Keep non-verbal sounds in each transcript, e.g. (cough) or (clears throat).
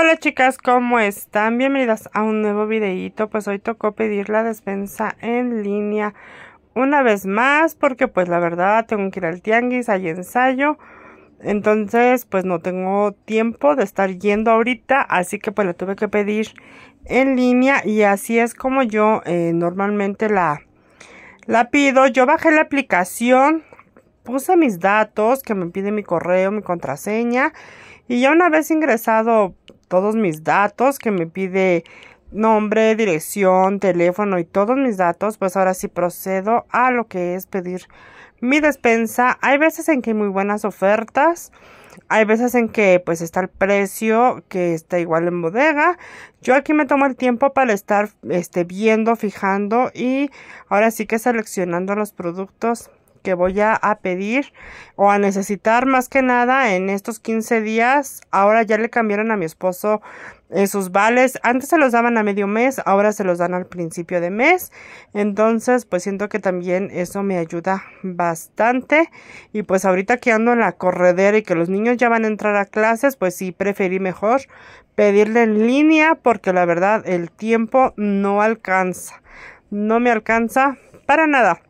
Hola chicas, ¿cómo están? Bienvenidas a un nuevo videíto. Pues hoy tocó pedir la despensa en línea una vez más porque pues la verdad tengo que ir al tianguis, hay ensayo. Entonces pues no tengo tiempo de estar yendo ahorita, así que pues la tuve que pedir en línea y así es como yo eh, normalmente la, la pido. Yo bajé la aplicación, puse mis datos que me pide mi correo, mi contraseña y ya una vez ingresado todos mis datos que me pide nombre, dirección, teléfono y todos mis datos, pues ahora sí procedo a lo que es pedir mi despensa. Hay veces en que hay muy buenas ofertas, hay veces en que pues está el precio que está igual en bodega. Yo aquí me tomo el tiempo para estar este, viendo, fijando y ahora sí que seleccionando los productos que voy a, pedir o a necesitar más que nada en estos 15 días. Ahora ya le cambiaron a mi esposo eh, sus vales. Antes se los daban a medio mes, ahora se los dan al principio de mes. Entonces, pues siento que también eso me ayuda bastante. Y pues ahorita que ando en la corredera y que los niños ya van a entrar a clases, pues sí preferí mejor pedirle en línea porque la verdad el tiempo no alcanza. No me alcanza para nada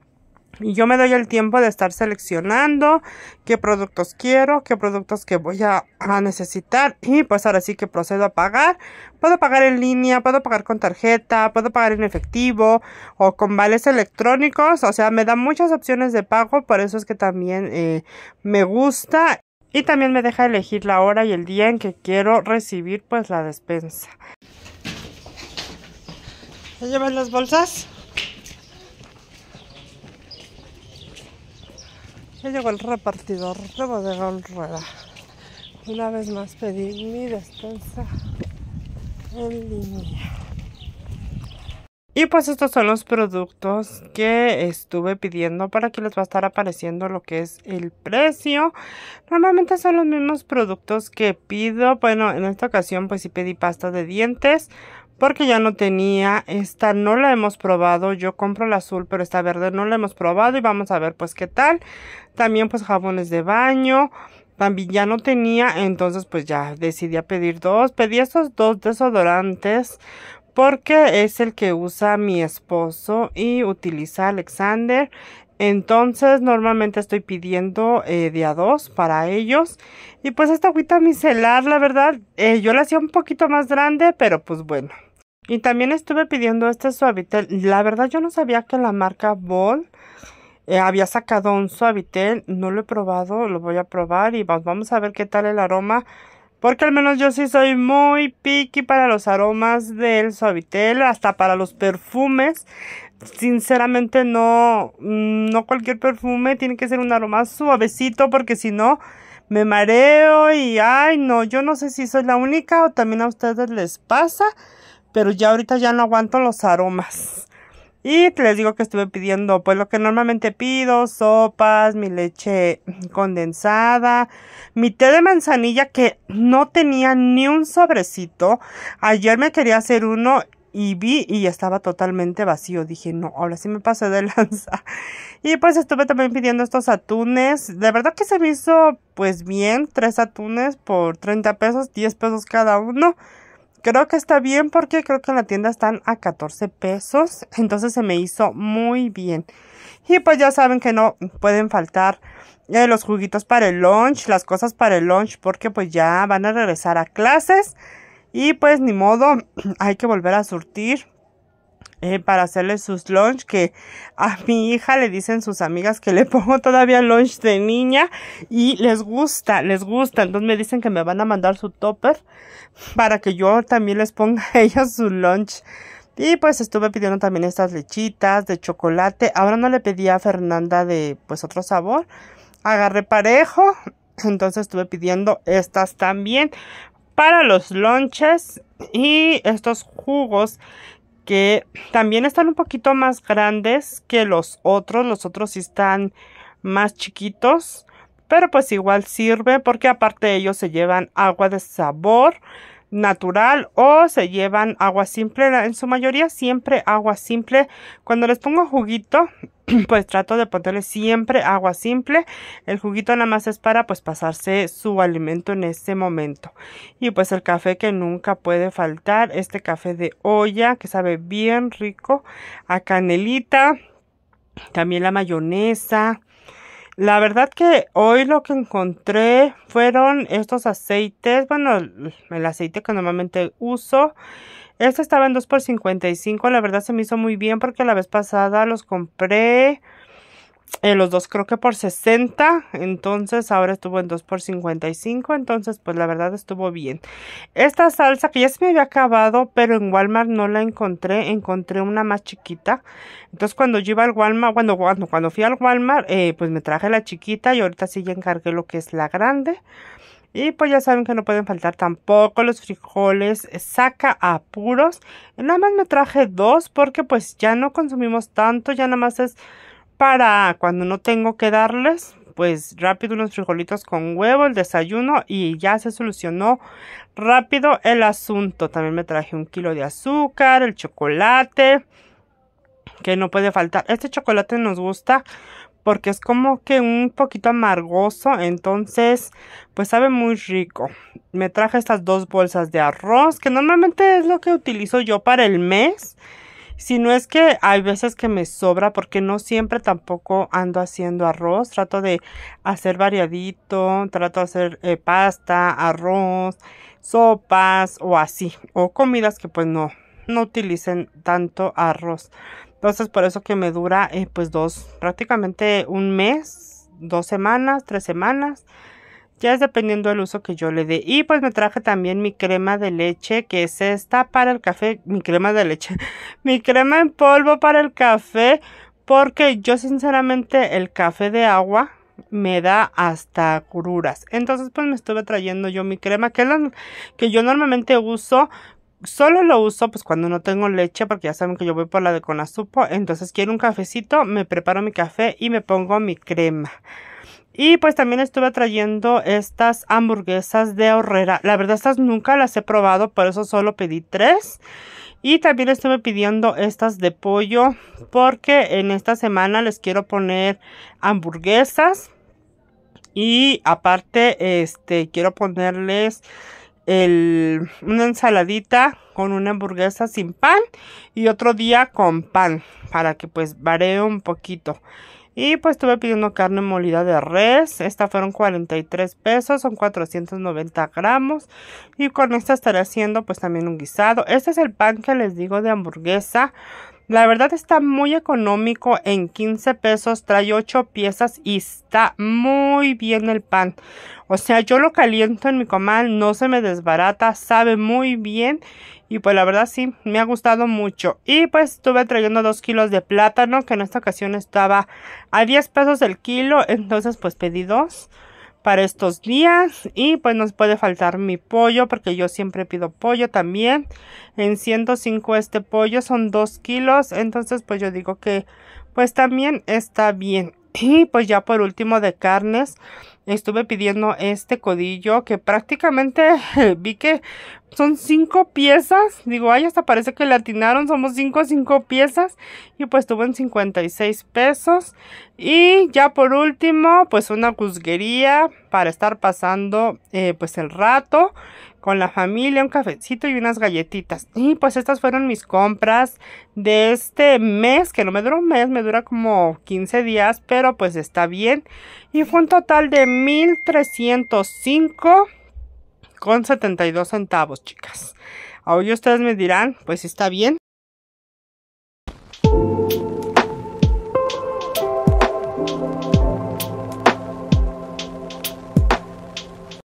y yo me doy el tiempo de estar seleccionando qué productos quiero, qué productos que voy a, necesitar y pues ahora sí que procedo a pagar. Puedo pagar en línea, puedo pagar con tarjeta, puedo pagar en efectivo o con vales electrónicos, o sea, me da muchas opciones de pago, por eso es que también eh, me gusta y también me deja elegir la hora y el día en que quiero recibir pues la despensa. ¿Ya llevan las bolsas? Ya llegó el repartidor de rueda. Una vez más pedí mi despensa en línea. Y pues estos son los productos que estuve pidiendo. Por aquí les va a estar apareciendo lo que es el precio. Normalmente son los mismos productos que pido. Bueno, en esta ocasión pues sí pedí pasta de dientes porque ya no tenía. Esta no la hemos probado. Yo compro el azul, pero esta verde no la hemos probado y vamos a ver pues qué tal. También pues jabones de baño. También ya no tenía, entonces pues ya decidí a pedir dos. Pedí estos dos desodorantes porque es el que usa mi esposo y utiliza Alexander. Entonces normalmente estoy pidiendo eh, de dos para ellos. Y pues esta agüita micelar, la verdad, eh, yo la hacía un poquito más grande, pero pues bueno, y también estuve pidiendo este suavitel. La verdad yo no sabía que la marca Ball eh, había sacado un suavitel. No lo he probado, lo voy a probar y vamos a ver qué tal el aroma. Porque al menos yo sí soy muy picky para los aromas del suavitel, hasta para los perfumes. Sinceramente no, no cualquier perfume tiene que ser un aroma suavecito porque si no me mareo y ay no, yo no sé si soy la única o también a ustedes les pasa pero ya ahorita ya no aguanto los aromas. Y les digo que estuve pidiendo, pues lo que normalmente pido, sopas, mi leche condensada, mi té de manzanilla que no tenía ni un sobrecito. Ayer me quería hacer uno y vi y estaba totalmente vacío. Dije, no, ahora sí me pasé de (laughs) lanza. Y pues estuve también pidiendo estos atunes. De verdad que se me hizo pues bien, tres atunes por 30 pesos, 10 pesos cada uno. Creo que está bien porque creo que en la tienda están a 14 pesos. Entonces se me hizo muy bien. Y pues ya saben que no pueden faltar eh, los juguitos para el lunch, las cosas para el lunch, porque pues ya van a regresar a clases. Y pues ni modo, (clears throat) hay que volver a surtir eh, para hacerle sus lunch que a mi hija le dicen sus amigas que le (laughs) pongo todavía lunch de niña y les gusta, les gusta. Entonces me dicen que me van a mandar su topper para que yo también les ponga (laughs) a ellas su lunch. Y pues estuve pidiendo también estas lechitas de chocolate. Ahora no le pedí a Fernanda de pues otro sabor. Agarré parejo. (clears throat) Entonces estuve pidiendo estas también para los lunches y estos jugos que también están un poquito más grandes que los otros. Los otros sí están más chiquitos. Pero pues igual sirve porque aparte ellos se llevan agua de sabor natural o se llevan agua simple, en su mayoría siempre agua simple. Cuando les pongo juguito, (clears throat) pues trato de ponerle siempre agua simple. El juguito nada más es para pues pasarse su alimento en este momento. Y pues el café que nunca puede faltar, este café de olla que sabe bien rico a canelita, también la mayonesa, la verdad que hoy lo que encontré fueron estos aceites, bueno, el aceite que normalmente uso. Este estaba en 2 por 55, la verdad se me hizo muy bien porque la vez pasada los compré los dos creo que por 60, entonces ahora estuvo en 2 por 55, entonces pues la verdad estuvo bien. Esta salsa que ya se me había acabado, pero en Walmart no la encontré, encontré una más chiquita. Entonces cuando yo iba al Walmart, bueno, cuando, cuando fui al Walmart, eh, pues me traje la chiquita y ahorita sí ya encargué lo que es la grande. Y pues ya saben que no pueden faltar tampoco los frijoles eh, saca apuros. Nada más me traje dos porque pues ya no consumimos tanto, ya nada más es para cuando no tengo que darles, pues rápido unos frijolitos con huevo, el desayuno y ya se solucionó rápido el asunto. También me traje un kilo de azúcar, el chocolate, que no puede faltar. Este chocolate nos gusta porque es como que un poquito amargoso, entonces pues sabe muy rico. Me traje estas dos bolsas de arroz, que normalmente es lo que utilizo yo para el mes. Si no es que hay veces que me sobra, porque no siempre tampoco ando haciendo arroz, trato de hacer variadito, trato de hacer eh, pasta, arroz, sopas o así, o comidas que pues no, no utilicen tanto arroz. Entonces por eso que me dura eh, pues dos, prácticamente un mes, dos semanas, tres semanas ya es dependiendo del uso que yo le dé. Y pues me traje también mi crema de leche, que es esta para el café. Mi crema de leche. (laughs) mi crema en polvo para el café. Porque yo sinceramente el café de agua me da hasta cururas. Entonces pues me estuve trayendo yo mi crema, que, la, que yo normalmente uso solo lo uso pues cuando no tengo leche porque ya saben que yo voy por la de supo. entonces quiero un cafecito, me preparo mi café y me pongo mi crema. Y pues también estuve trayendo estas hamburguesas de horrera. La verdad estas nunca las he probado, por eso solo pedí tres. Y también estuve pidiendo estas de pollo porque en esta semana les quiero poner hamburguesas. Y aparte, este, quiero ponerles una ensaladita con una hamburguesa sin pan y otro día con pan para que pues varee un poquito. Y pues estuve pidiendo carne molida de res. Esta fueron 43 pesos, son 490 gramos. Y con esta estaré haciendo pues también un guisado. Este es el pan que les digo de hamburguesa la verdad está muy económico, en 15 pesos trae 8 piezas y está muy bien el pan. O sea, yo lo caliento en mi comal, no se me desbarata, sabe muy bien y pues la verdad sí, me ha gustado mucho. Y pues estuve trayendo 2 kilos de plátano que en esta ocasión estaba a 10 pesos el kilo, entonces pues pedí dos para estos días y pues nos puede faltar mi pollo porque yo siempre pido pollo también en 105 este pollo son 2 kilos entonces pues yo digo que pues también está bien (clears throat) y pues ya por último de carnes estuve pidiendo este codillo que prácticamente (laughs) vi que son cinco piezas. Digo, ay, hasta parece que latinaron, Somos cinco, cinco piezas. Y pues estuvo en 56 pesos. Y ya por último, pues una juzguería. para estar pasando eh, pues el rato con la familia, un cafecito y unas galletitas. Y pues estas fueron mis compras de este mes, que no me dura un mes, me dura como 15 días, pero pues está bien. Y fue un total de 1305 con 72 centavos, chicas. Hoy ustedes me dirán, pues está bien,